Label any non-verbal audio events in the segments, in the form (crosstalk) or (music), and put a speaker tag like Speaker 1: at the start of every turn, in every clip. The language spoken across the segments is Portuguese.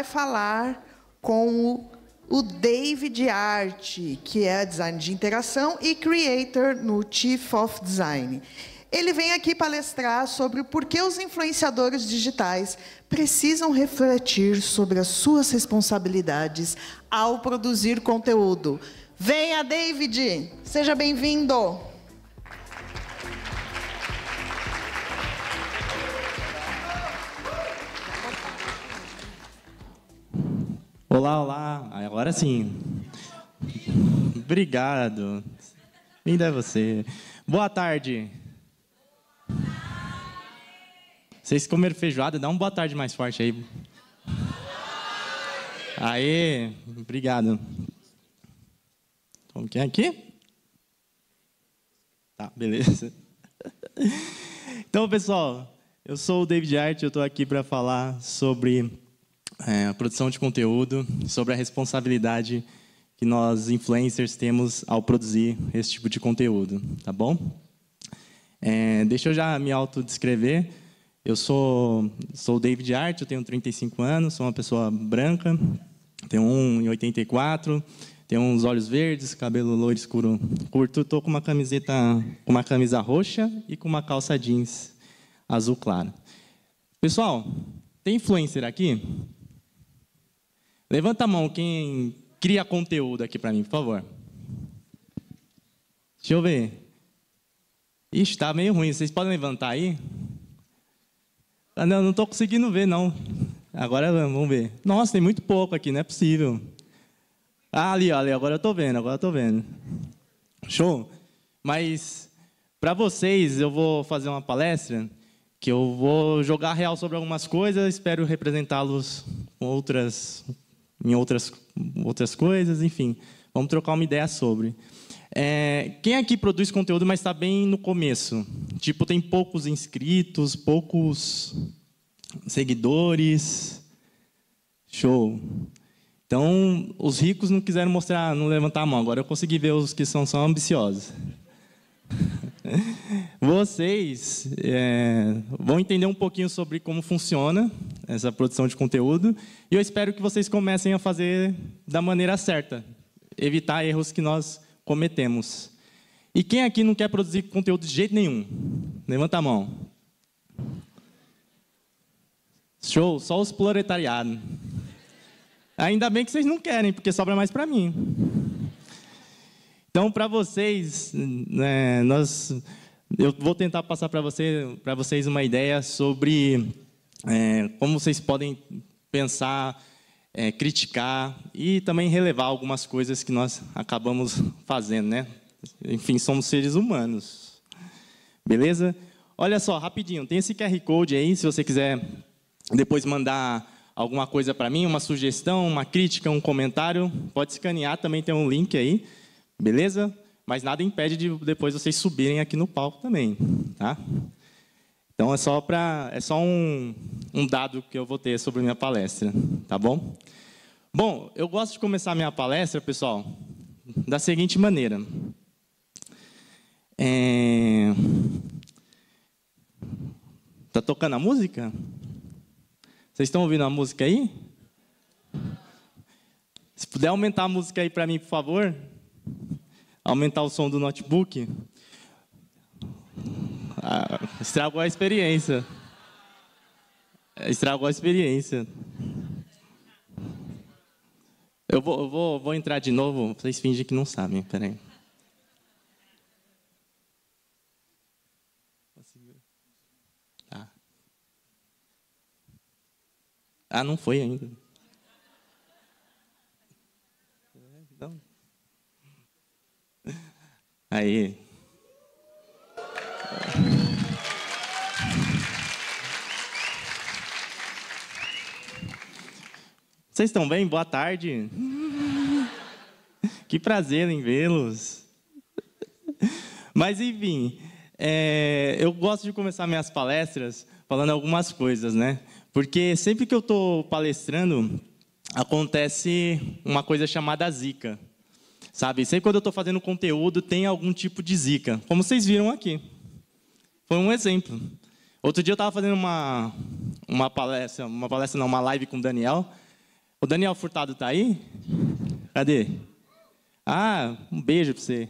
Speaker 1: vai falar com o, o David Arte, que é design de interação e creator no Chief of Design. Ele vem aqui palestrar sobre o porquê os influenciadores digitais precisam refletir sobre as suas responsabilidades ao produzir conteúdo. Venha, David! Seja bem-vindo!
Speaker 2: Olá, olá. Agora sim. Obrigado. Linda é você. Boa tarde. Vocês comeram feijoada? Dá um boa tarde mais forte aí. Aê, obrigado. Como que é aqui? Tá, beleza. Então, pessoal, eu sou o David Arte, e eu estou aqui para falar sobre é, a produção de conteúdo, sobre a responsabilidade que nós influencers temos ao produzir esse tipo de conteúdo, tá bom? É, deixa eu já me autodescrever. Eu sou sou David Arte, eu tenho 35 anos, sou uma pessoa branca, tenho 1,84, tenho uns olhos verdes, cabelo loiro escuro curto, estou com uma camiseta, com uma camisa roxa e com uma calça jeans azul claro. Pessoal, tem influencer aqui? Levanta a mão quem cria conteúdo aqui para mim, por favor. Deixa eu ver. Ixi, está meio ruim. Vocês podem levantar aí? Ah, não, não estou conseguindo ver, não. Agora vamos ver. Nossa, tem muito pouco aqui, não é possível. Ah, ali, ali, agora eu estou vendo, agora eu estou vendo. Show. Mas para vocês, eu vou fazer uma palestra que eu vou jogar real sobre algumas coisas, espero representá-los com outras em outras, outras coisas, enfim. Vamos trocar uma ideia sobre. É, quem aqui produz conteúdo, mas está bem no começo? Tipo, tem poucos inscritos, poucos seguidores. Show. Então, os ricos não quiseram mostrar, não levantar a mão. Agora eu consegui ver os que são são ambiciosos. (laughs) Vocês é, vão entender um pouquinho sobre como funciona essa produção de conteúdo. E eu espero que vocês comecem a fazer da maneira certa, evitar erros que nós cometemos. E quem aqui não quer produzir conteúdo de jeito nenhum? Levanta a mão. Show, só os proletariados. Ainda bem que vocês não querem, porque sobra mais para mim. Então, para vocês, né, nós, eu vou tentar passar para você, vocês uma ideia sobre é, como vocês podem pensar, é, criticar e também relevar algumas coisas que nós acabamos fazendo, né? Enfim, somos seres humanos. Beleza? Olha só, rapidinho, tem esse QR Code aí, se você quiser depois mandar alguma coisa para mim, uma sugestão, uma crítica, um comentário, pode escanear, também tem um link aí, beleza? Mas nada impede de depois vocês subirem aqui no palco também, tá? Então é só para é só um, um dado que eu vou ter sobre minha palestra, tá bom? Bom, eu gosto de começar minha palestra, pessoal, da seguinte maneira. É... Tá tocando a música? Vocês estão ouvindo a música aí? Se puder aumentar a música aí para mim, por favor. Aumentar o som do notebook. Ah, estragou a experiência. Estragou a experiência. Eu vou, vou, vou entrar de novo, vocês fingem que não sabem, peraí. Tá. Ah, não foi ainda. Não. Aí. Vocês estão bem? Boa tarde. que prazer em vê-los. Mas, enfim, é, eu gosto de começar minhas palestras falando algumas coisas, né? Porque sempre que eu estou palestrando, acontece uma coisa chamada zica. Sabe? Sempre quando eu estou fazendo conteúdo, tem algum tipo de zica. Como vocês viram aqui. Foi um exemplo. Outro dia eu estava fazendo uma, uma palestra, uma palestra não, uma live com o Daniel, o Daniel Furtado tá aí? Cadê? Ah, um beijo para você.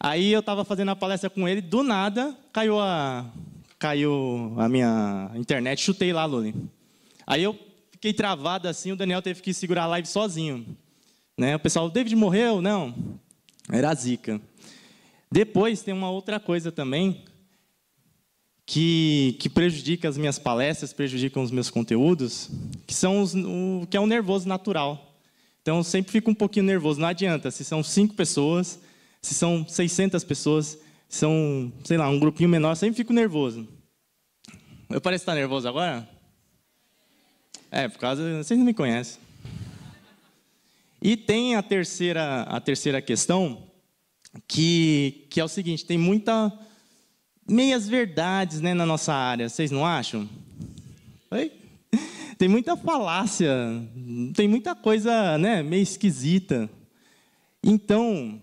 Speaker 2: Aí eu estava fazendo a palestra com ele, do nada caiu a caiu a minha internet, chutei lá, Luli. Aí eu fiquei travado assim, o Daniel teve que segurar a live sozinho. Né? O pessoal, o David morreu? Não. Era a zica. Depois tem uma outra coisa também, que, que prejudica as minhas palestras, prejudicam os meus conteúdos, que são os, o que é o nervoso natural. Então, eu sempre fico um pouquinho nervoso. Não adianta se são cinco pessoas, se são 600 pessoas, se são, sei lá, um grupinho menor, eu sempre fico nervoso. Eu pareço estar nervoso agora? É, por causa. Vocês não me conhecem. E tem a terceira, a terceira questão, que, que é o seguinte: tem muita meias verdades né, na nossa área, vocês não acham? Oi? (laughs) Tem muita falácia, tem muita coisa né, meio esquisita. Então,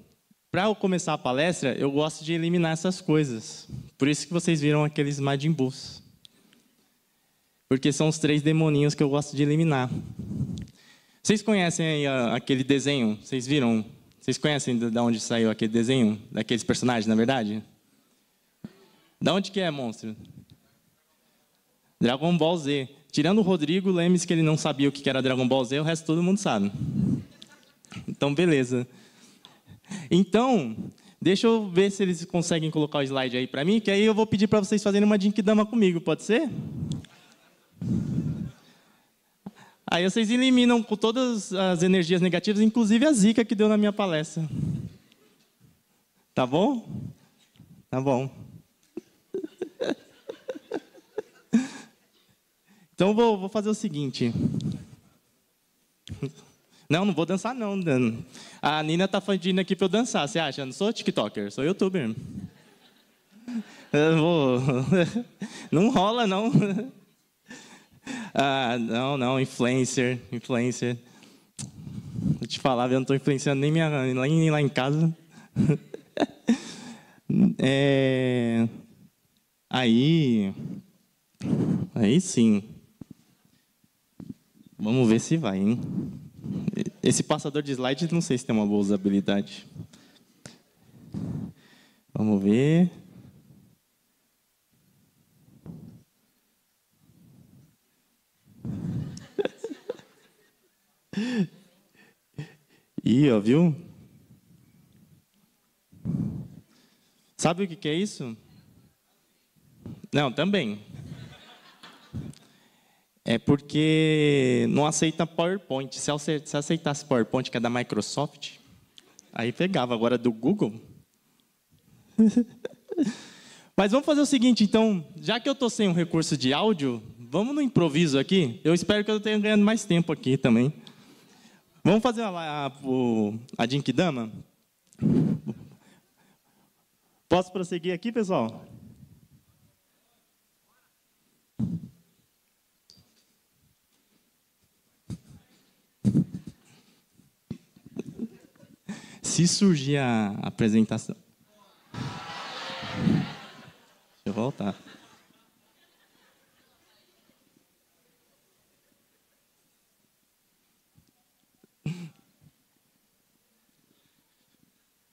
Speaker 2: para eu começar a palestra, eu gosto de eliminar essas coisas. Por isso que vocês viram aqueles Majin Bus. Porque são os três demoninhos que eu gosto de eliminar. Vocês conhecem aí aquele desenho? Vocês viram? Vocês conhecem de onde saiu aquele desenho? Daqueles personagens, na verdade? Da onde que é, monstro? Dragon Ball Z. Tirando o Rodrigo, lembre-se que ele não sabia o que era Dragon Ball Z, o resto todo mundo sabe. Então, beleza. Então, deixa eu ver se eles conseguem colocar o slide aí para mim, que aí eu vou pedir para vocês fazerem uma Jinkidama comigo, pode ser? Aí vocês eliminam com todas as energias negativas, inclusive a zica que deu na minha palestra. Tá bom? Tá bom. Então vou, vou fazer o seguinte. Não, não vou dançar não. A Nina tá pedindo aqui para eu dançar. Você acha? Eu não sou TikToker, sou YouTuber. Eu vou... (laughs) Não rola não. (laughs) Ah, não, não, influencer, influencer. Vou te falar, eu não estou influenciando nem, minha, nem lá em casa. (laughs) É... Aí, aí sim. Vamos ver se vai, hein? Esse passador de slides não sei se tem uma boa usabilidade. Vamos ver. (laughs) Ih, ó, viu? Sabe o que é isso? Não, também é porque não aceita PowerPoint. Se, aceitasse PowerPoint, que é da Microsoft, aí pegava. Agora do Google. (laughs) Mas vamos fazer o seguinte, então, já que eu estou sem um recurso de áudio, vamos no improviso aqui. Eu espero que eu tenha ganhado mais tempo aqui também. Vamos fazer a, a, a Jinkidama? Posso prosseguir aqui, pessoal? se surgir a apresentação. Deixa eu voltar.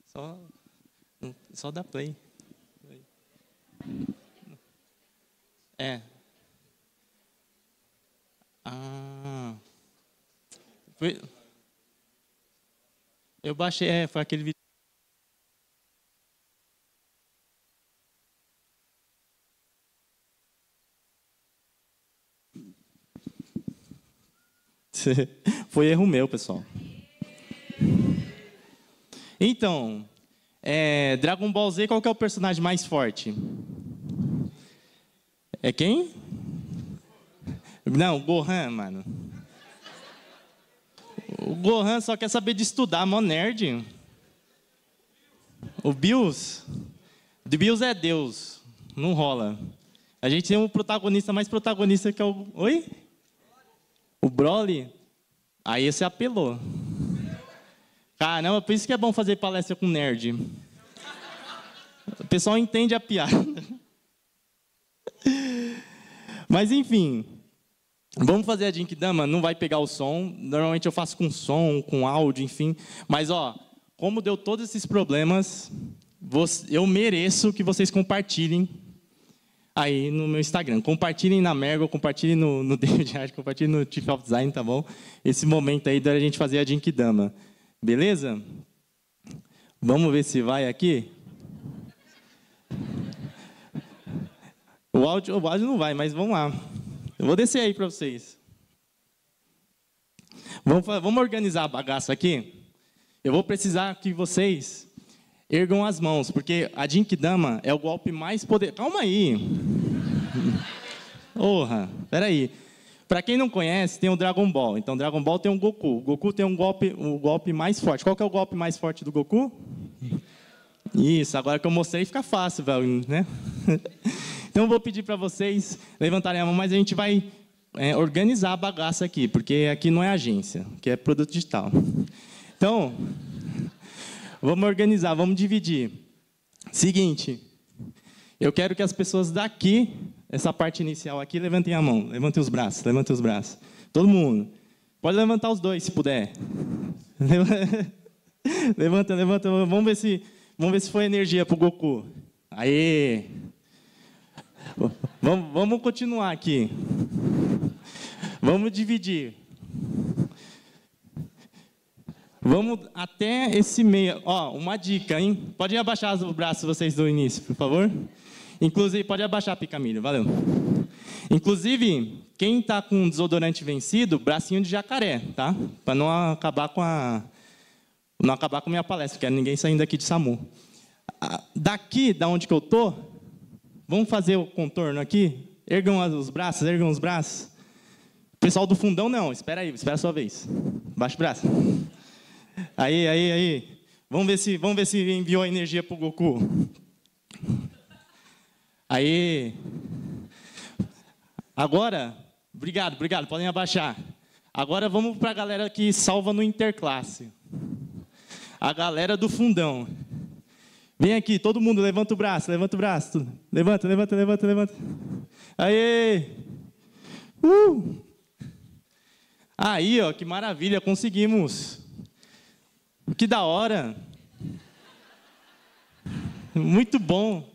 Speaker 2: Só, só dá play. É. Ah. Foi. Eu baixei, é, foi aquele vídeo. (laughs) Foi erro meu, pessoal. Então, é, Dragon Ball Z, qual é o personagem mais forte? É quem? Não, Gohan, mano. O Gohan só quer saber de estudar, mó nerd. O Bills, o Bills é Deus, não rola. A gente tem um protagonista mais protagonista que é o. Oi? O Broly. Aí você apelou. Caramba, por isso que é bom fazer palestra com nerd. O pessoal entende a piada. Mas enfim, Vamos fazer a dama? não vai pegar o som. Normalmente eu faço com som, com áudio, enfim. Mas, ó, como deu todos esses problemas, eu mereço que vocês compartilhem aí no meu Instagram. Compartilhem na Mergo, compartilhem no, no (laughs) David Art, compartilhem no Chief of Design, tá bom? Esse momento aí da gente fazer a dama. Beleza? Vamos ver se vai aqui? O áudio, o áudio não vai, mas vamos lá. Eu vou descer aí para vocês. Vamos, vamos organizar a bagaça aqui? Eu vou precisar que vocês ergam as mãos, porque a Jinkidama é o golpe mais poderoso. Calma aí! (laughs) Porra, peraí. Para quem não conhece, tem o Dragon Ball. Então, Dragon Ball tem o Goku. O Goku tem um golpe, um golpe mais forte. Qual que é o golpe mais forte do Goku? (laughs) Isso, agora que eu mostrei fica fácil, velho, né? (laughs) Então, vou pedir para vocês levantarem a mão, mas a gente vai é, organizar a bagaça aqui, porque aqui não é agência, aqui é produto digital. Então, vamos organizar, vamos dividir. Seguinte, eu quero que as pessoas daqui, essa parte inicial aqui, levantem a mão, levantem os braços, levantem os braços. Todo mundo. Pode levantar os dois, se puder. (laughs) Levanta, levanta. Vamos ver se, vamos ver se foi energia para o Goku. Aê! Vamos, vamos continuar aqui. Vamos dividir. Vamos até esse meio. Ó, uma dica, hein? Pode abaixar os braços vocês do início, por favor. Inclusive, pode abaixar a picamilha, valeu. Inclusive, quem está com desodorante vencido, bracinho de jacaré, tá? Para não acabar com a não acabar com a minha palestra, porque ninguém saindo aqui de SAMU. Daqui, da onde que eu tô, Vamos fazer o contorno aqui? Ergam os braços, ergam os braços. Pessoal do fundão, não. Espera aí, espera a sua vez. Baixa o braço. Aí, aí, aí. Vamos ver se, vamos ver se enviou energia pro Goku. Aí. Agora, obrigado, obrigado. Podem abaixar. Agora vamos para a galera que salva no interclasse. A galera do fundão. Vem aqui, todo mundo, levanta o braço, levanta o braço. Levanta, levanta, levanta, levanta. Aê! Uh! Aí, ó, que maravilha, conseguimos. Que da hora. Muito bom.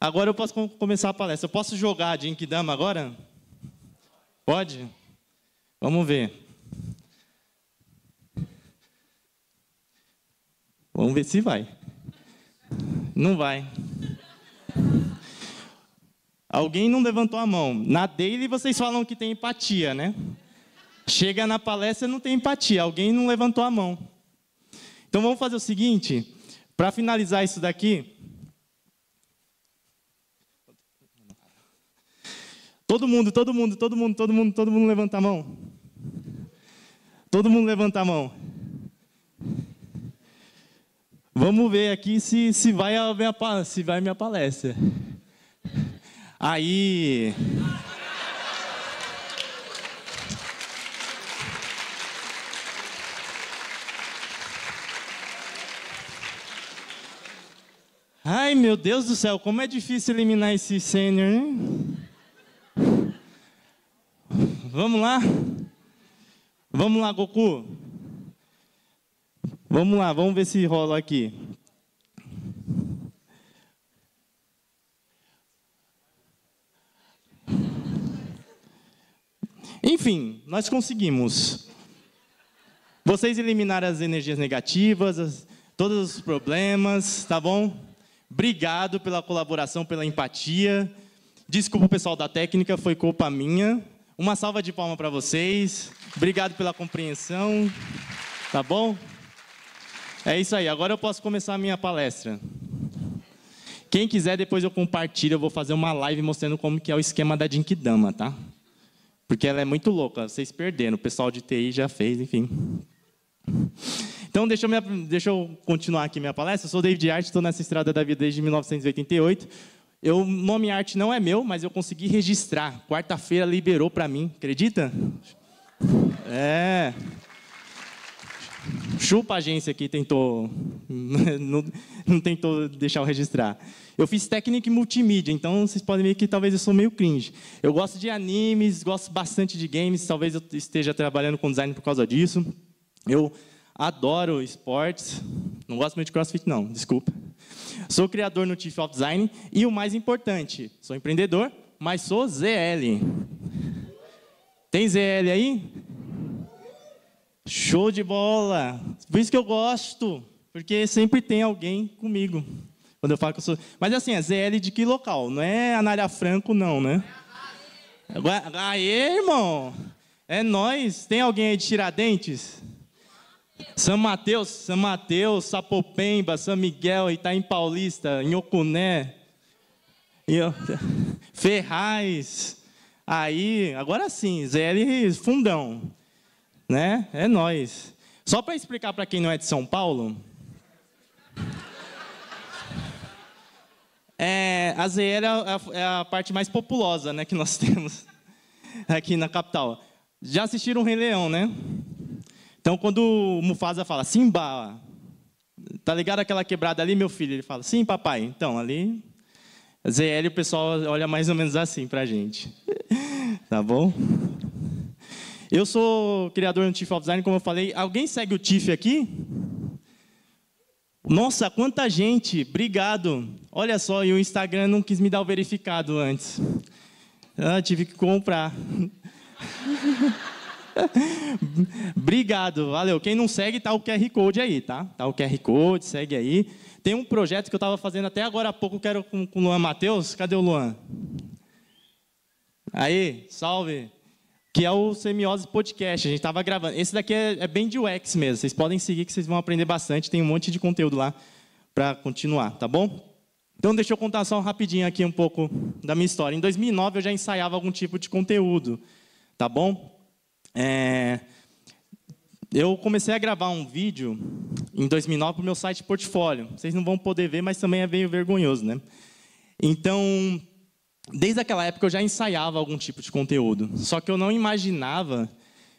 Speaker 2: Agora eu posso começar a palestra. Eu posso jogar Jinkidama agora? Pode? Vamos ver. Vamos ver se vai. Não vai. Alguém não levantou a mão. Na daily vocês falam que tem empatia, né? Chega na palestra não tem empatia. Alguém não levantou a mão. Então vamos fazer o seguinte, para finalizar isso daqui, Todo mundo, todo mundo, todo mundo, todo mundo, todo mundo levanta a mão. Todo mundo levanta a mão vamos ver aqui se, se, vai a minha, se vai a minha palestra. Aí. Ai, meu Deus do céu, como é difícil eliminar esse sênior, hein? Vamos lá? Vamos lá, Goku. Vamos lá, vamos ver se rola aqui. Enfim, nós conseguimos. Vocês eliminaram as energias negativas, as, todos os problemas, tá bom? Obrigado pela colaboração, pela empatia. Desculpa o pessoal da técnica, foi culpa minha. Uma salva de palmas para vocês. Obrigado pela compreensão, tá bom? É isso aí, agora eu posso começar a minha palestra. Quem quiser, depois eu compartilho, eu vou fazer uma live mostrando como que é o esquema da Jinkidama, tá? Porque ela é muito louca, vocês perderam, o pessoal de TI já fez, enfim. Então, deixa eu, deixa eu continuar aqui minha palestra. Eu sou David Arte, estou nessa estrada da vida desde 1988. Eu, nome arte não é meu, mas eu consegui registrar. Quarta-feira liberou para mim, acredita? É... Chupa a agência que tentou, (laughs) não, não, tentou deixar eu registrar. Eu fiz técnica em multimídia, então vocês podem ver que talvez eu sou meio cringe. Eu gosto de animes, gosto bastante de games, talvez eu esteja trabalhando com design por causa disso. Eu adoro esportes, não gosto muito de crossfit não, desculpa. Sou criador no Chief of Design e o mais importante, sou empreendedor, mas sou ZL. Tem ZL aí? Show de bola! Por isso que eu gosto, porque sempre tem alguém comigo. Quando eu falo que eu sou. Mas assim, é ZL de que local? Não é Anália Franco, não, né? Aê, irmão! É nós. Tem alguém aí de Tiradentes? São Mateus, São Mateus, Sapopemba, São Miguel, Itaim Paulista, Inhocuné, Ferraz. Aí, agora sim, ZL fundão né? É nós. Só para explicar para quem não é de São Paulo, (laughs) é, a Zeira é, é a, parte mais populosa, né, que nós (laughs) temos aqui na capital. Já assistiram o Rei Leão, né? Então, quando o Mufasa fala Simba, tá ligado aquela quebrada ali, meu filho? Ele fala, sim, papai. Então, ali, ZL, o pessoal olha mais ou menos assim para a gente. (laughs) tá bom? Eu sou criador no Tiff Design, como eu falei. Alguém segue o Tiff aqui? Nossa, quanta gente! Obrigado! Olha só, e o Instagram não quis me dar o verificado antes. Ah, tive que comprar. (laughs) Obrigado, valeu. Quem não segue, tá o QR Code aí, tá? Tá o QR Code, segue aí. Tem um projeto que eu estava fazendo até agora há pouco, quero com, com o Luan Matheus. Cadê o Luan? Aí, salve! que é o Semiose Podcast. A gente estava gravando. Esse daqui é, é, bem de UX mesmo. Vocês podem seguir que vocês vão aprender bastante. Tem um monte de conteúdo lá para continuar, tá bom? Então, deixa eu contar só rapidinho aqui um pouco da minha história. Em 2009, eu já ensaiava algum tipo de conteúdo, tá bom? É... Eu comecei a gravar um vídeo em 2009 para o meu site portfólio. Vocês não vão poder ver, mas também é meio vergonhoso, né? Então, desde aquela época eu já ensaiava algum tipo de conteúdo, só que eu não imaginava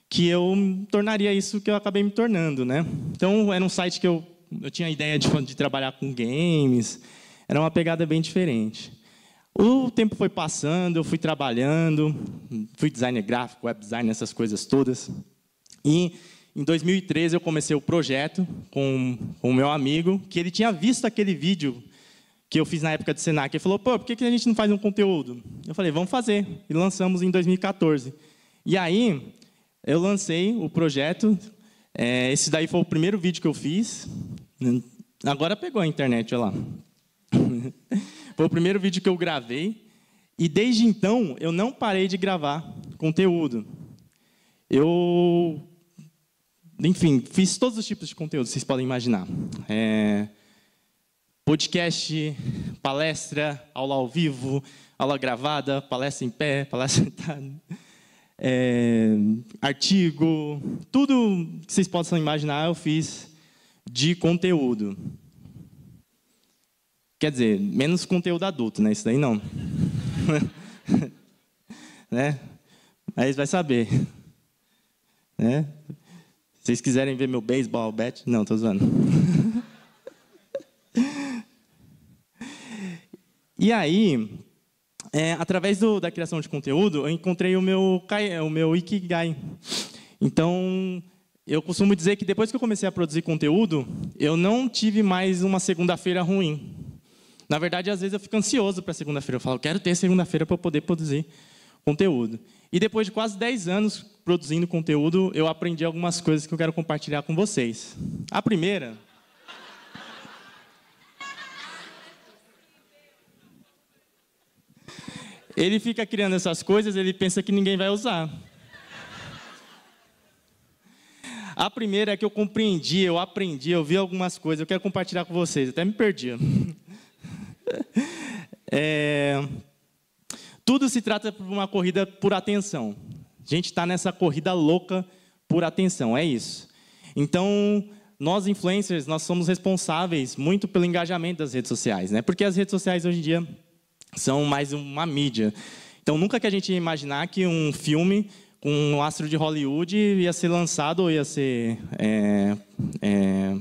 Speaker 2: que eu tornaria isso que eu acabei me tornando, né? Então era um site que eu, eu tinha a ideia de, de trabalhar com games, era uma pegada bem diferente. O tempo foi passando, eu fui trabalhando, fui designer gráfico, web design, essas coisas todas. E em 2013 eu comecei o projeto com o meu amigo, que ele tinha visto aquele vídeo que eu fiz na época do Senac. Ele falou, pô, por que, que a gente não faz um conteúdo? Eu falei, vamos fazer. E lançamos em 2014. E aí, eu lancei o projeto. É, esse daí foi o primeiro vídeo que eu fiz. Agora pegou a internet, olha lá. (laughs) foi o primeiro vídeo que eu gravei. E desde então, eu não parei de gravar conteúdo. Eu enfim, fiz todos os tipos de conteúdo, vocês podem imaginar. É, podcast, palestra, aula ao vivo, aula gravada, palestra em pé, (laughs) palestra sentada, é, artigo, tudo que vocês possam imaginar eu fiz de conteúdo. Quer dizer, menos conteúdo adulto, né? Isso daí não. (laughs) né? Aí vai saber. Né? Se vocês quiserem ver meu beisebol, bat, não, tô zoando. (laughs) E aí, é, através do, da criação de conteúdo, eu encontrei o meu, o meu Ikigai. Então, eu costumo dizer que depois que eu comecei a produzir conteúdo, eu não tive mais uma segunda-feira ruim. Na verdade, às vezes eu fico ansioso para segunda-feira. Eu falo, quero ter segunda-feira para poder produzir conteúdo. E depois de quase 10 anos produzindo conteúdo, eu aprendi algumas coisas que eu quero compartilhar com vocês. A primeira Ele fica criando essas coisas, ele pensa que ninguém vai usar. A primeira é que eu compreendi, eu aprendi, eu vi algumas coisas, eu quero compartilhar com vocês, até me perdi. (laughs) É, tudo se trata de uma corrida por atenção. A gente está nessa corrida louca por atenção, é isso. Então, nós influencers, nós somos responsáveis muito pelo engajamento das redes sociais, né? Porque as redes sociais hoje em dia são mais uma mídia. Então, nunca que a gente ia imaginar que um filme com um astro de Hollywood ia ser lançado ou ia ser é, é,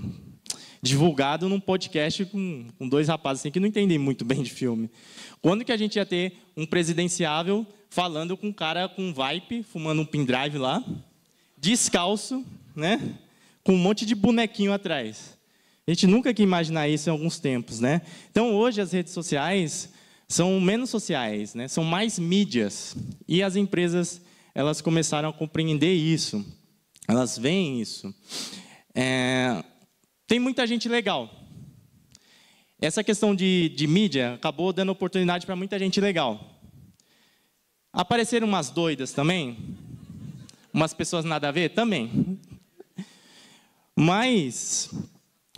Speaker 2: divulgado num podcast com, com dois rapazes assim, que não entendem muito bem de filme. Quando que a gente ia ter um presidenciável falando com um cara com vibe, fumando um pendrive lá, descalço, né? com um monte de bonequinho atrás. A gente nunca que imaginar isso em alguns tempos, né? Então hoje as redes sociais são menos sociais, né? são mais mídias. E as empresas elas começaram a compreender isso, elas veem isso. É... tem muita gente legal. Essa questão de, de mídia acabou dando oportunidade para muita gente legal. Apareceram umas doidas também, umas pessoas nada a ver também. Mas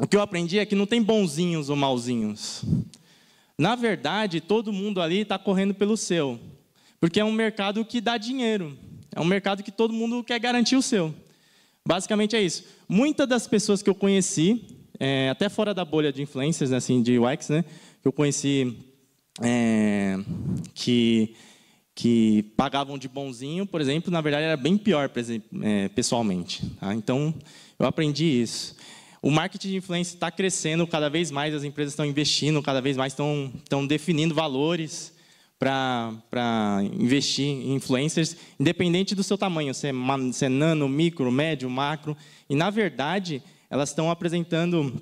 Speaker 2: o que eu aprendi é que não tem bonzinhos ou malzinhos. Na verdade, todo mundo ali está correndo pelo seu, porque é um mercado que dá dinheiro, é um mercado que todo mundo quer garantir o seu. Basicamente é isso. Muitas das pessoas que eu conheci, é, até fora da bolha de influencers, né, assim, de UX, né, que eu conheci é, que, que pagavam de bonzinho, por exemplo, na verdade era bem pior, é, pessoalmente. Tá? Então, eu aprendi isso. O marketing de influência está crescendo cada vez mais, as empresas estão investindo cada vez mais, estão, definindo valores para investir em influencers, independente do seu tamanho, se é, se é nano, micro, médio, macro. E, na verdade, elas estão apresentando,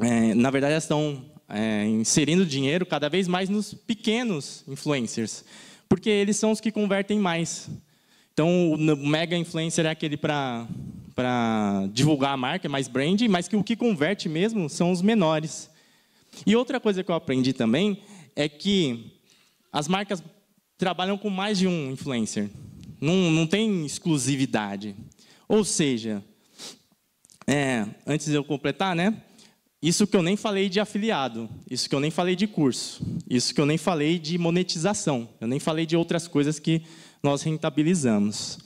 Speaker 2: é, na verdade, elas estão é, inserindo dinheiro cada vez mais nos pequenos influencers, porque eles são os que convertem mais. Então, o mega influencer é aquele para para divulgar a marca, é mais branding, mas que o que converte mesmo são os menores. E outra coisa que eu aprendi também é que as marcas trabalham com mais de um influencer. Não, não tem exclusividade. Ou seja, é, antes de eu completar, né? Isso que eu nem falei de afiliado, isso que eu nem falei de curso, isso que eu nem falei de monetização, eu nem falei de outras coisas que nós rentabilizamos.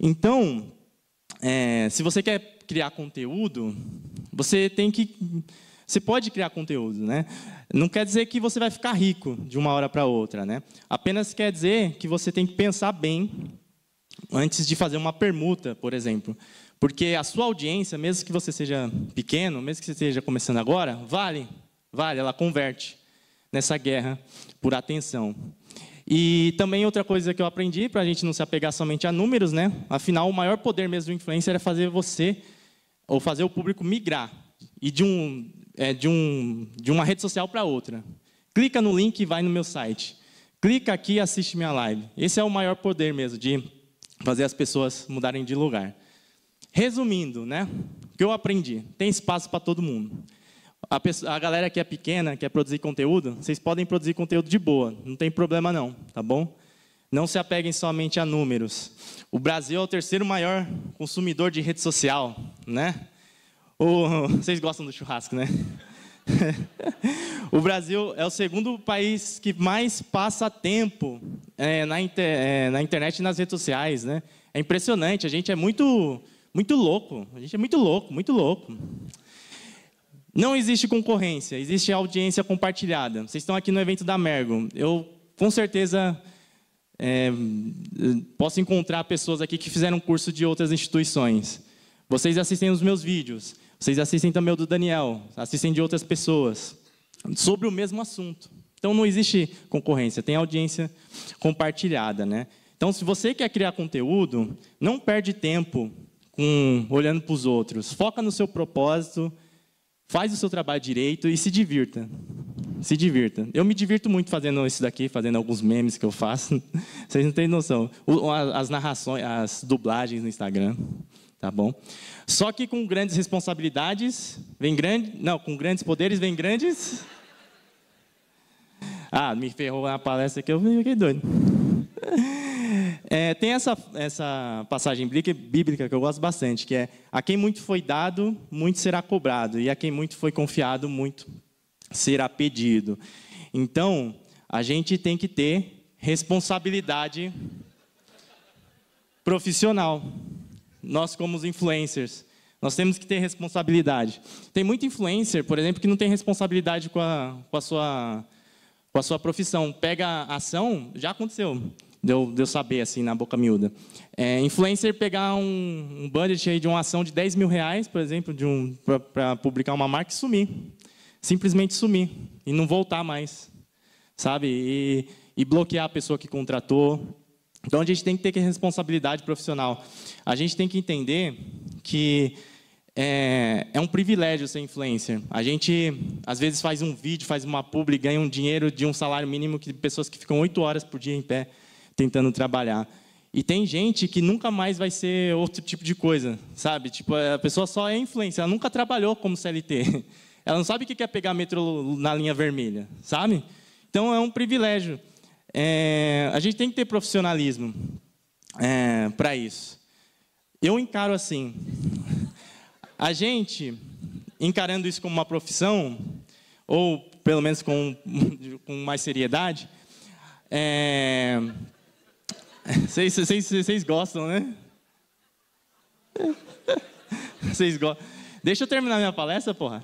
Speaker 2: Então, é, se você quer criar conteúdo, você tem que. Você pode criar conteúdo, né? Não quer dizer que você vai ficar rico de uma hora para outra, né? Apenas quer dizer que você tem que pensar bem antes de fazer uma permuta, por exemplo. Porque a sua audiência, mesmo que você seja pequeno, mesmo que você esteja começando agora, vale, vale, ela converte nessa guerra por atenção. E também outra coisa que eu aprendi, para a gente não se apegar somente a números, né? Afinal, o maior poder mesmo do influencer é fazer você, ou fazer o público migrar e de, um, é, de, um, de uma rede social para outra. Clica no link e vai no meu site. Clica aqui e assiste minha live. Esse é o maior poder mesmo, de fazer as pessoas mudarem de lugar. Resumindo, né? O que eu aprendi? Tem espaço para todo mundo. A, pessoa, a galera que é pequena, quer produzir conteúdo, vocês podem produzir conteúdo de boa, não tem problema não, tá bom? Não se apeguem somente a números. O Brasil é o terceiro maior consumidor de rede social, né? O, (laughs) vocês gostam do churrasco, né? (laughs) o Brasil é o segundo país que mais passa tempo é, na, inter, é, na, internet e nas redes sociais, né? É impressionante, a gente é muito, muito louco, a gente é muito louco, muito louco. Não existe concorrência, existe audiência compartilhada. Vocês estão aqui no evento da Mergo. Eu, com certeza, é, posso encontrar pessoas aqui que fizeram curso de outras instituições. Vocês assistem os meus vídeos, vocês assistem também o do Daniel, assistem de outras pessoas, sobre o mesmo assunto. Então, não existe concorrência, tem audiência compartilhada. Né? Então, se você quer criar conteúdo, não perde tempo com, olhando para os outros. Foca no seu propósito Faz o seu trabalho direito e se divirta. Se divirta. Eu me divirto muito fazendo isso daqui, fazendo alguns memes que eu faço. (laughs) Vocês não têm noção. As narrações, as dublagens no Instagram tá bom? Só que com grandes responsabilidades vem grande, não, com grandes poderes vem grandes. Ah, me ferrou na palestra que eu fiquei doido. É, tem essa, essa passagem bíblica que eu gosto bastante, que é: A quem muito foi dado, muito será cobrado, e a quem muito foi confiado, muito será pedido. Então, a gente tem que ter responsabilidade profissional. Nós, como os influencers, nós temos que ter responsabilidade. Tem muito influencer, por exemplo, que não tem responsabilidade com a, com a, sua, com a sua profissão. Pega ação, já aconteceu de eu, de eu saber, assim, na boca miúda. É, influencer pegar um, um budget aí de uma ação de 10 mil reais, por exemplo, um, para publicar uma marca e sumir. Simplesmente sumir e não voltar mais, sabe? E, e bloquear a pessoa que contratou. Então, a gente tem que ter responsabilidade profissional. A gente tem que entender que é, é, um privilégio ser influencer. A gente, às vezes, faz um vídeo, faz uma publi, ganha um dinheiro de um salário mínimo que pessoas que ficam oito horas por dia em pé tentando trabalhar. E tem gente que nunca mais vai ser outro tipo de coisa, sabe? Tipo, a pessoa só é influência, ela nunca trabalhou como CLT. (laughs) Ela não sabe o que é pegar metrô na linha vermelha, sabe? Então é um privilégio. É, a gente tem que ter profissionalismo é, para isso. Eu encaro assim. A gente, encarando isso como uma profissão, ou pelo menos com, (laughs) com mais seriedade, é, vocês, gostam, né? Vocês gostam. Deixa eu terminar minha palestra, porra.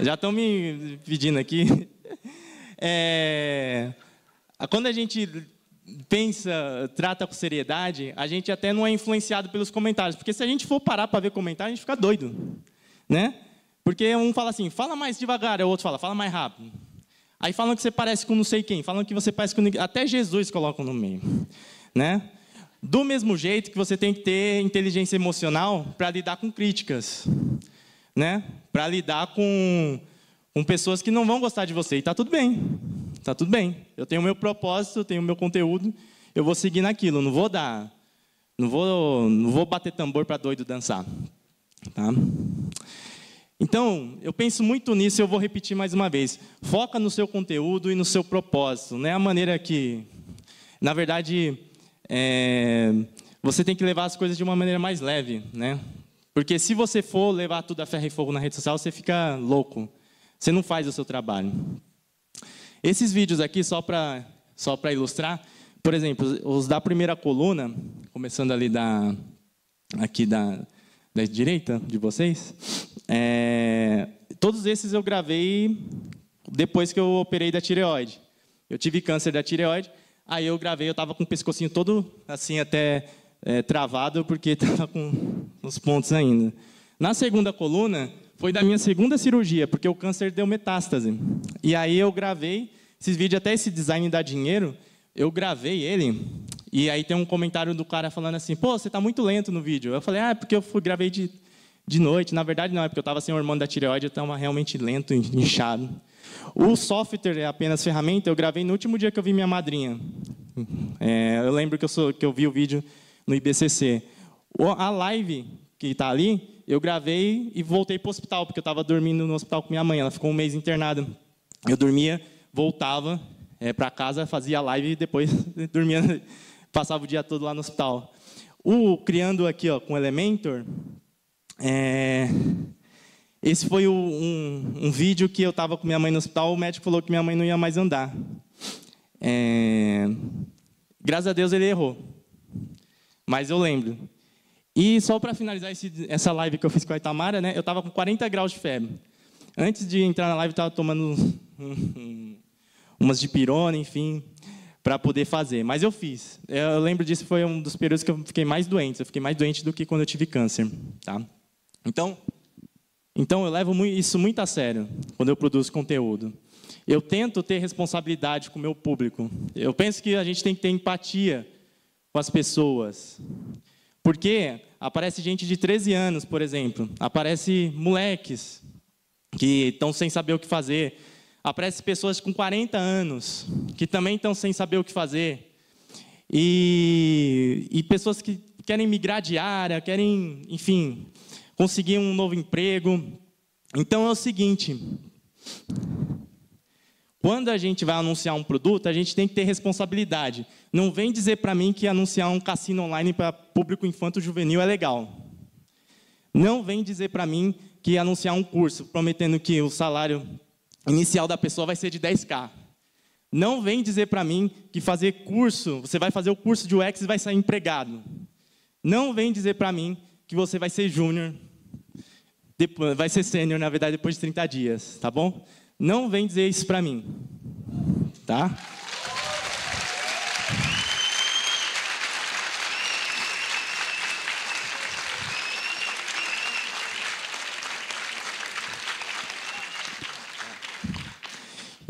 Speaker 2: Já estão me pedindo aqui. É... Quando a gente pensa, trata com seriedade, a gente até não é influenciado pelos comentários. Porque se a gente for parar para ver comentário, a gente fica doido. Né? Porque um fala assim, fala mais devagar, o outro fala, fala mais rápido. Aí falam que você parece com não sei quem, falam que você parece com Até Jesus colocam no meio né? Do mesmo jeito que você tem que ter inteligência emocional para lidar com críticas, né? Para lidar com, com pessoas que não vão gostar de você. E tá tudo bem, tá tudo bem. Eu tenho o meu propósito, eu tenho o meu conteúdo, eu vou seguir naquilo. Não vou dar, não vou, não vou bater tambor para doido dançar, tá? Então, eu penso muito nisso e eu vou repetir mais uma vez. Foca no seu conteúdo e no seu propósito, né? A maneira que, na verdade, é, você tem que levar as coisas de uma maneira mais leve, né? Porque se você for levar tudo a ferro e fogo na rede social, você fica louco. Você não faz o seu trabalho. Esses vídeos aqui, só para só ilustrar, por exemplo, os da primeira coluna, começando ali da, aqui da, da direita de vocês, é, todos esses eu gravei depois que eu operei da tireoide. Eu tive câncer da tireoide Aí eu gravei, eu estava com o pescocinho todo assim até é, travado, porque estava (laughs) com os pontos ainda. Na segunda coluna, foi da minha segunda cirurgia, porque o câncer deu metástase. E aí eu gravei esses vídeos, até esse design dá dinheiro, eu gravei ele, e aí tem um comentário do cara falando assim, pô, você está muito lento no vídeo. Eu falei, ah, é porque eu fui, gravei de de noite. Na verdade, não, é porque eu estava sem o hormônio da tireoide, eu então estava é realmente lento e inchado. O software é apenas ferramenta, eu gravei no último dia que eu vi minha madrinha. É, eu lembro que eu, sou, que eu vi o vídeo no IBCC. O, a live que está ali, eu gravei e voltei para o hospital, porque eu estava dormindo no hospital com minha mãe, ela ficou um mês internada. Eu dormia, voltava é, para casa, fazia live e depois (laughs) dormia, passava o dia todo lá no hospital. O criando aqui ó, com Elementor, é, esse foi o, um, um, vídeo que eu estava com minha mãe no hospital, o médico falou que minha mãe não ia mais andar. É, graças a Deus ele errou, mas eu lembro. E só para finalizar esse, essa live que eu fiz com a Itamara, né, eu estava com 40 graus de febre. Antes de entrar na live, eu estava tomando umas de pirona, enfim, para poder fazer. Mas eu fiz. Eu lembro disso, foi um dos períodos que eu fiquei mais doente. Eu fiquei mais doente do que quando eu tive câncer. Tá? Então, então eu levo isso muito a sério quando eu produzo conteúdo. Eu tento ter responsabilidade com o meu público. Eu penso que a gente tem que ter empatia com as pessoas. Porque aparece gente de 13 anos, por exemplo, aparece moleques que estão sem saber o que fazer, aparece pessoas com 40 anos que também estão sem saber o que fazer. E, e pessoas que querem migrar de área, querem, enfim, conseguir um novo emprego. Então é o seguinte: quando a gente vai anunciar um produto, a gente tem que ter responsabilidade. Não vem dizer para mim que anunciar um cassino online para público infanto-juvenil é legal. Não vem dizer para mim que anunciar um curso prometendo que o salário inicial da pessoa vai ser de 10k. Não vem dizer para mim que fazer curso, você vai fazer o curso de UX e vai sair empregado. Não vem dizer para mim que você vai ser júnior depois, vai ser sênior, na verdade, depois de 30 dias, tá bom? Não vem dizer isso para mim, tá?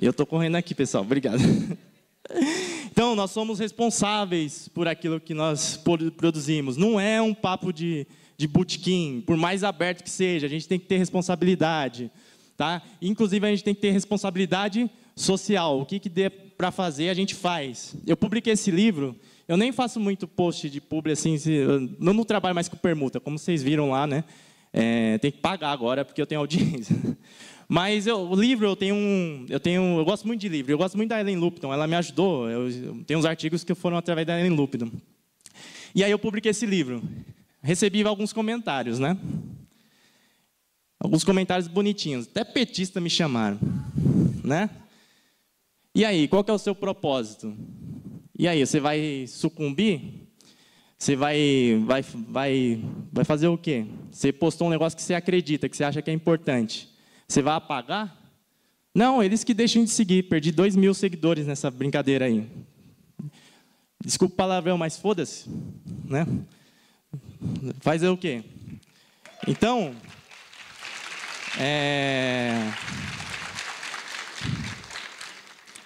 Speaker 2: Eu tô correndo aqui, pessoal. Obrigado. Então, nós somos responsáveis por aquilo que nós produzimos. Não é um papo de de bootkin, por mais aberto que seja, a gente tem que ter responsabilidade. Tá? Inclusive, a gente tem que ter responsabilidade social. O que, que dê para fazer, a gente faz. Eu publiquei esse livro, eu nem faço muito post de publi, assim, não, trabalho mais com permuta, como vocês viram lá, né? É, tem que pagar agora, porque eu tenho audiência. (laughs) Mas eu, o livro, eu tenho um, eu tenho, eu gosto muito de livro, eu gosto muito da Ellen Lupton, ela me ajudou, eu, eu tenho uns artigos que foram através da Ellen Lupton. E aí eu publiquei esse livro recebi alguns comentários, né? Alguns comentários bonitinhos. Até petista me chamaram, né? E aí, qual é o seu propósito? E aí, você vai sucumbir? Você vai, vai, vai, vai fazer o quê? Você postou um negócio que você acredita, que você acha que é importante. Você vai apagar? Não, eles que deixam de seguir. Perdi dois mil seguidores nessa brincadeira aí. Desculpa o palavrão, mas foda-se. Né? Fazer o quê? Então, é,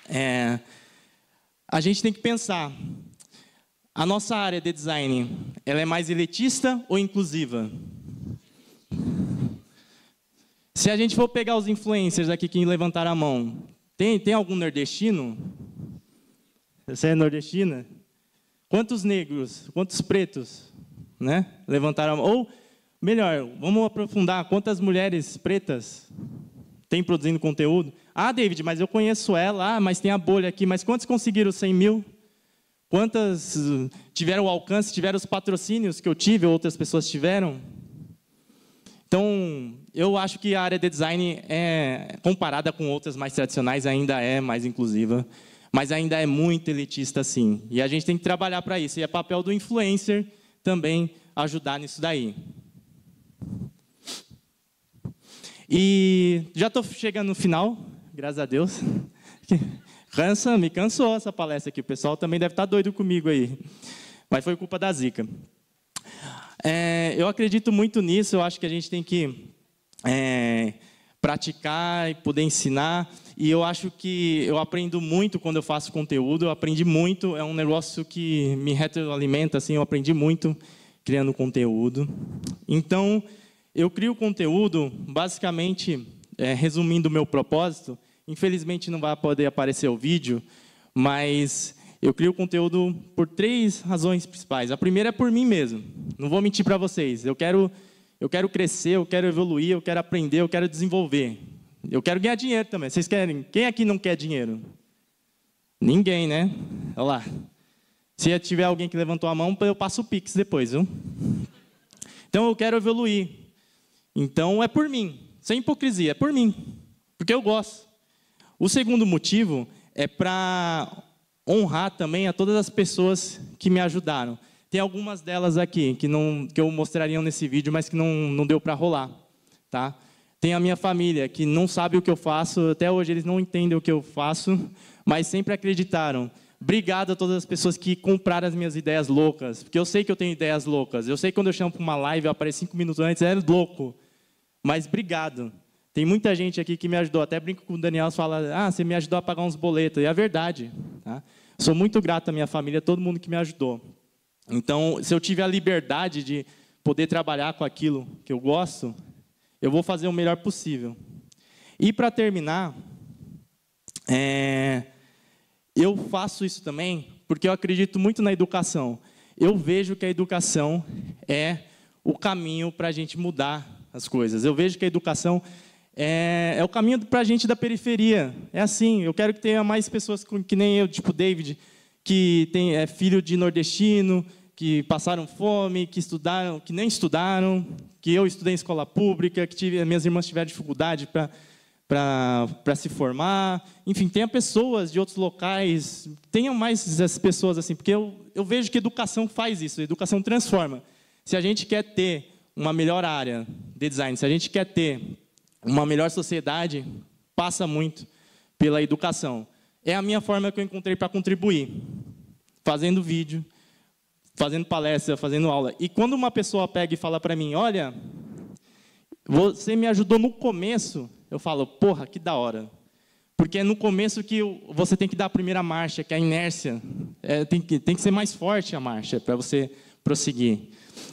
Speaker 2: é, a gente tem que pensar. A nossa área de design, ela é mais elitista ou inclusiva? Se a gente for pegar os influencers aqui que levantaram a mão, tem, tem algum nordestino? Você é nordestina? Quantos negros? Quantos pretos? né? Levantaram Ou, melhor, vamos aprofundar, quantas mulheres pretas têm produzindo conteúdo? Ah, David, mas eu conheço ela, ah, mas tem a bolha aqui, mas quantos conseguiram 100 mil? Quantas eh, tiveram o alcance, tiveram os patrocínios que eu tive, ou outras pessoas tiveram? Então, eu acho que a área de design, é, comparada com outras mais tradicionais, ainda é mais inclusiva, mas ainda é muito elitista, sim. E a gente tem que trabalhar para isso. E é papel do influencer também ajudar nisso daí. E já estou chegando no final, graças a Deus. Cansa, (laughs) me cansou essa palestra aqui. O pessoal também deve estar tá doido comigo aí. Mas foi culpa da zica. É, eu acredito muito nisso. Eu acho que a gente tem que é, praticar e poder ensinar. E eu acho que eu aprendo muito quando eu faço conteúdo, eu aprendi muito, é um negócio que me retroalimenta, assim, eu aprendi muito criando conteúdo. Então, eu crio conteúdo, basicamente, é, resumindo o meu propósito, infelizmente não vai poder aparecer o vídeo, mas eu crio conteúdo por três razões principais. A primeira é por mim mesmo. Não vou mentir para vocês. Eu quero, eu quero crescer, eu quero evoluir, eu quero aprender, eu quero desenvolver. Eu quero ganhar dinheiro também. Vocês querem? Quem aqui não quer dinheiro? Ninguém, né? Olha lá. Se tiver alguém que levantou a mão, eu passo o Pix depois, viu? Então eu quero evoluir. Então é por mim. Sem é hipocrisia, é por mim. Porque eu gosto. O segundo motivo é para honrar também a todas as pessoas que me ajudaram. Tem algumas delas aqui que, não, que eu mostraria nesse vídeo, mas que não, não deu para rolar. Tá? Tem a minha família, que não sabe o que eu faço, até hoje eles não entendem o que eu faço, mas sempre acreditaram. Obrigado a todas as pessoas que compraram as minhas ideias loucas, porque eu sei que eu tenho ideias loucas. Eu sei que quando eu chamo para uma live, eu apareço cinco minutos antes, é louco. Mas obrigado. Tem muita gente aqui que me ajudou. Até brinco com o Daniel, e fala, ah, você me ajudou a pagar uns boletos. E é verdade. Tá? Sou muito grato à minha família, a todo mundo que me ajudou. Então, se eu tive a liberdade de poder trabalhar com aquilo que eu gosto, eu vou fazer o melhor possível. E para terminar, é, eu faço isso também porque eu acredito muito na educação. Eu vejo que a educação é o caminho para a gente mudar as coisas. Eu vejo que a educação é, é o caminho para a gente da periferia. É assim, eu quero que tenha mais pessoas que nem eu, tipo David, que tem, é filho de nordestino, que passaram fome, que estudaram, que nem estudaram, que eu estudei em escola pública, que tive, minhas irmãs tiveram dificuldade para para se formar, enfim, tenha pessoas de outros locais, tenham mais essas pessoas assim, porque eu, eu vejo que educação faz isso, educação transforma. Se a gente quer ter uma melhor área de design, se a gente quer ter uma melhor sociedade, passa muito pela educação. É a minha forma que eu encontrei para contribuir, fazendo vídeo, fazendo palestra, fazendo aula. E quando uma pessoa pega e fala para mim, olha, você me ajudou no começo, eu falo, porra, que da hora. Porque é no começo que você tem que dar a primeira marcha, que é a inércia. É, tem, que, tem que ser mais forte a marcha para você prosseguir.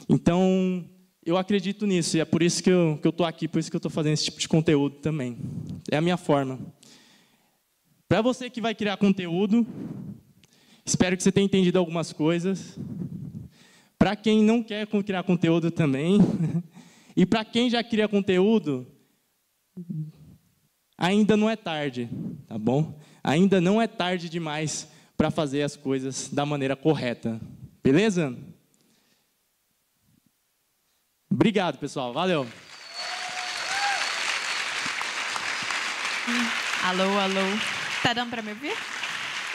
Speaker 2: Então, eu acredito nisso e é por isso que eu estou aqui, por isso que eu estou fazendo esse tipo de conteúdo também. É a minha forma. Para você que vai criar conteúdo, Espero que você tenha entendido algumas coisas. Para quem não quer criar conteúdo também, (laughs) e para quem já cria conteúdo, ainda não é tarde, tá bom? Ainda não é tarde demais para fazer as coisas da maneira correta. Beleza? Obrigado, pessoal. Valeu.
Speaker 3: Alô, alô. Tá dando para me ouvir?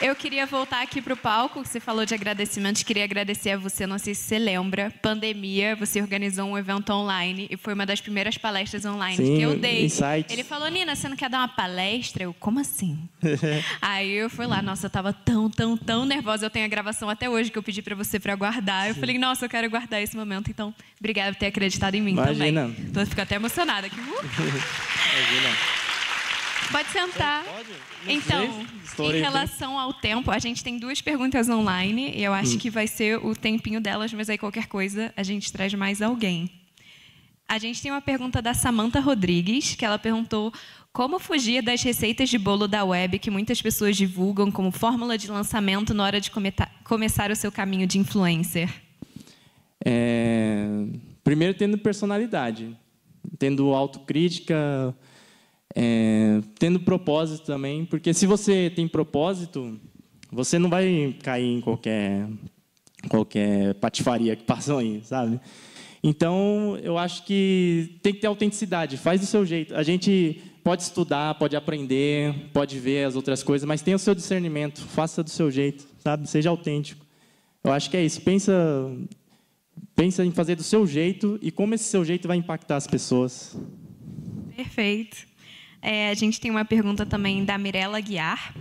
Speaker 3: Eu queria voltar aqui para o palco, que você falou de agradecimentos. Queria agradecer a você, não sei se você lembra, pandemia, você organizou um evento online e foi uma das primeiras palestras online Sim, que eu dei. Insights. Ele falou, Nina, você não quer dar uma palestra? Eu, como assim? (laughs) Aí eu fui lá, nossa, eu tava tão, tão, tão nervosa. Eu tenho a gravação até hoje que eu pedi para você para guardar. Eu Sim. falei, nossa, eu quero guardar esse momento. Então, obrigada por ter acreditado em
Speaker 2: mim Imagina. também.
Speaker 3: Então, eu fico até emocionada aqui. (laughs)
Speaker 2: Uh! Imagina.
Speaker 3: Pode sentar. Pode? Então, em relação ao tempo, a gente tem duas perguntas online e eu acho hum. que vai ser o tempinho delas, mas aí qualquer coisa a gente traz mais alguém. A gente tem uma pergunta da Samantha Rodrigues, que ela perguntou como fugir das receitas de bolo da web que muitas pessoas divulgam como fórmula de lançamento na hora de começar o seu caminho de influencer?
Speaker 2: É... Primeiro, tendo personalidade, tendo autocrítica, é, tendo propósito também, porque se você tem propósito, você não vai cair em qualquer qualquer patifaria que (laughs) passam aí, sabe? Então, eu acho que tem que ter autenticidade, faz do seu jeito. A gente pode estudar, pode aprender, pode ver as outras coisas, mas tenha o seu discernimento, faça do seu jeito, sabe? Seja autêntico. Eu acho que é isso. Pensa, pensa em fazer do seu jeito e como esse seu jeito vai impactar as pessoas.
Speaker 3: Perfeito. É, a gente tem uma pergunta também da Mirella Guiar.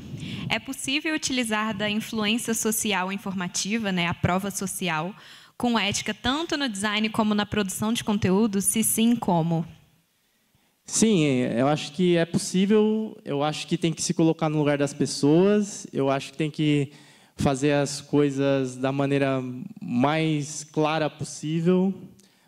Speaker 3: É possível utilizar da influência social informativa, né, a prova social, com ética tanto no design como na produção de conteúdo? Se sim, como?
Speaker 2: Sim, eu acho que é possível. Eu acho que tem que se colocar no lugar das pessoas. Eu acho que tem que fazer as coisas da maneira mais clara possível,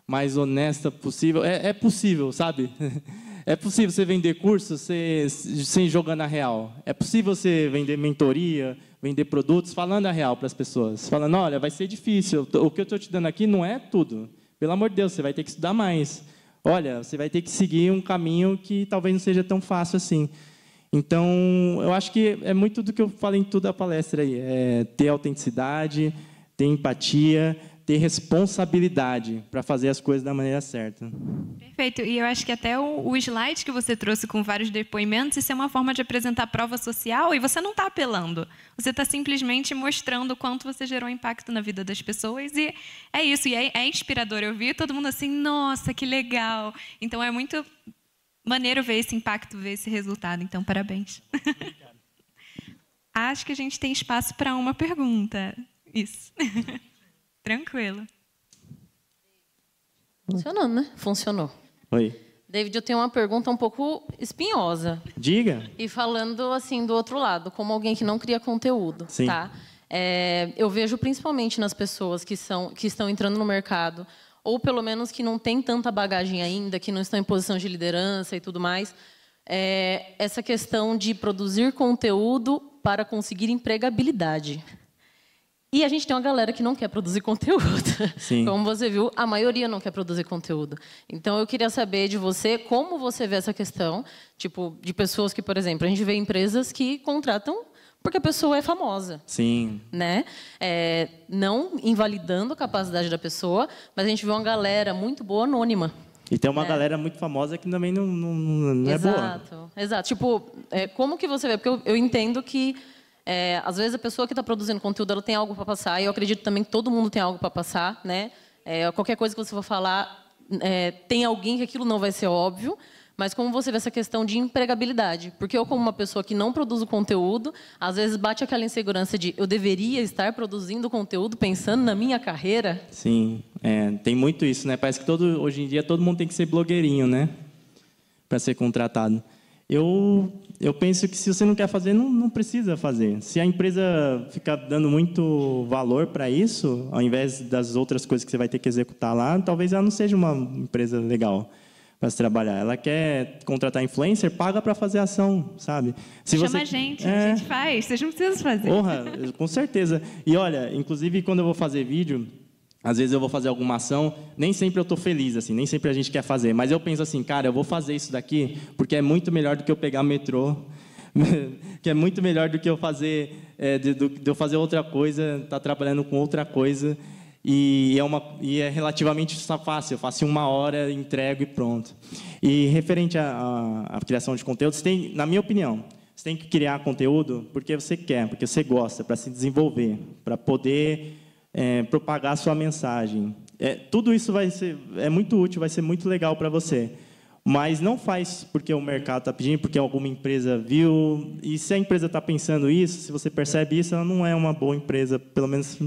Speaker 2: mais honesta possível. É, é possível, sabe? (laughs) É possível você vender cursos sem, sem jogando a real. É possível você vender mentoria, vender produtos falando a real para as pessoas. Falando, olha, vai ser difícil. O que eu estou te dando aqui não é tudo. Pelo amor de Deus, você vai ter que estudar mais. Olha, você vai ter que seguir um caminho que talvez não seja tão fácil assim. Então, eu acho que é muito do que eu falei em toda a palestra aí. É ter autenticidade, ter empatia, ter responsabilidade para fazer as coisas da maneira certa.
Speaker 3: Perfeito. E eu acho que até o, o, slide que você trouxe com vários depoimentos, isso é uma forma de apresentar prova social e você não está apelando. Você está simplesmente mostrando o quanto você gerou impacto na vida das pessoas e é isso. E é, é inspirador. Eu vi todo mundo assim, nossa, que legal. Então é muito maneiro ver esse impacto, ver esse resultado. Então, parabéns. (laughs) Acho que a gente tem espaço para uma pergunta.
Speaker 2: Isso. (laughs) Tranquilo.
Speaker 3: Funcionando, né?
Speaker 1: Funcionou. Oi. David, eu tenho uma pergunta um pouco espinhosa. Diga. E falando assim do outro lado, como alguém que não cria conteúdo, Sim. tá? É, eu vejo principalmente nas pessoas que são que estão entrando no mercado ou pelo menos que não tem tanta bagagem ainda, que não estão em posição de liderança e tudo mais, é, essa questão de produzir conteúdo para conseguir empregabilidade. E a gente tem uma galera que não quer produzir conteúdo. Sim. (laughs) Como você viu, a maioria não quer produzir conteúdo. Então eu queria saber de você como você vê essa questão, tipo, de pessoas que, por exemplo, a gente vê empresas que contratam porque a pessoa é famosa. Sim. Né? É, não invalidando a capacidade da pessoa, mas a gente vê uma galera muito boa anônima.
Speaker 2: E tem uma é. galera muito famosa que também não, não, não é exato, boa. Exato,
Speaker 1: exato. Tipo, é, como que você vê? Porque eu, eu entendo que é, às vezes a pessoa que está produzindo conteúdo ela tem algo para passar e eu acredito também que todo mundo tem algo para passar, né? É, qualquer coisa que você for falar é, tem alguém que aquilo não vai ser óbvio, mas como você vê essa questão de empregabilidade? Porque eu, como uma pessoa que não produzo conteúdo, às vezes bate aquela insegurança de eu deveria estar produzindo conteúdo pensando na minha carreira?
Speaker 2: Sim, é, tem muito isso, né? Parece que todo, hoje em dia todo mundo tem que ser blogueirinho, né? Para ser contratado eu, eu penso que se você não quer fazer, não, não precisa fazer. Se a empresa ficar dando muito valor para isso, ao invés das outras coisas que você vai ter que executar lá, talvez ela não seja uma empresa legal para se trabalhar. Ela quer contratar influencer, paga para fazer ação, sabe? Se Chama você... a gente, é... a gente
Speaker 3: faz, vocês não precisam fazer. Porra,
Speaker 2: com certeza. E olha, inclusive quando eu vou fazer vídeo, às vezes eu vou fazer alguma ação, nem sempre eu estou feliz, assim, nem sempre a gente quer fazer, mas eu penso assim, cara, eu vou fazer isso daqui porque é muito melhor do que eu pegar metrô, (laughs) que é muito melhor do que eu fazer, é, de, de eu fazer outra coisa, estar tá trabalhando com outra coisa, e é, uma, e é relativamente fácil, eu faço em uma hora, entrego e pronto. E referente à criação de conteúdo, tem, na minha opinião, você tem que criar conteúdo porque você quer, porque você gosta, para se desenvolver, para poder é, propagar a sua mensagem. É, tudo isso vai ser é muito útil, vai ser muito legal para você. Mas não faz porque o mercado está pedindo, porque alguma empresa viu. E se a empresa está pensando isso, se você percebe isso, ela não é uma boa empresa. Pelo menos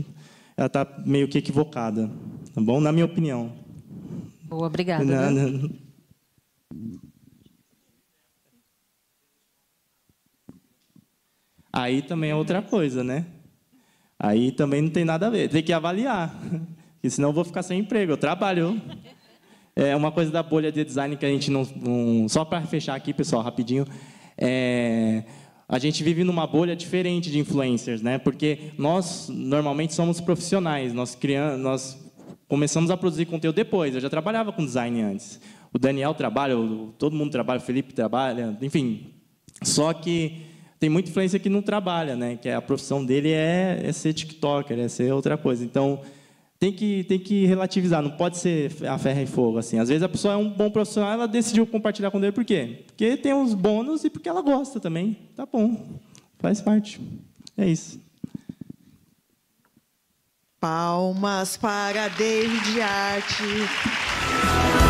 Speaker 2: ela está meio que equivocada. Tá bom? Na minha opinião.
Speaker 1: Boa, obrigada. Na,
Speaker 2: Aí também é outra coisa, né? Aí também não tem nada a ver, tem que avaliar, (laughs) porque senão eu vou ficar sem emprego, eu trabalho. É uma coisa da bolha de design que a gente não. não só para fechar aqui, pessoal, rapidinho. É, a gente vive numa bolha diferente de influencers, né? Porque nós normalmente somos profissionais, nós criamos, nós começamos a produzir conteúdo depois. Eu já trabalhava com design antes. O Daniel trabalha, todo mundo trabalha, o Felipe trabalha, enfim. Só que tem muita influência que não trabalha, né? Que a profissão dele é, é ser TikToker, é ser outra coisa. Então, tem que, tem que relativizar, não pode ser a ferra e fogo. Assim. Às vezes a pessoa é um bom profissional, ela decidiu compartilhar com ele, por quê? Porque tem uns bônus e porque ela gosta também. Tá bom, faz parte. É isso.
Speaker 1: Palmas para David Arte.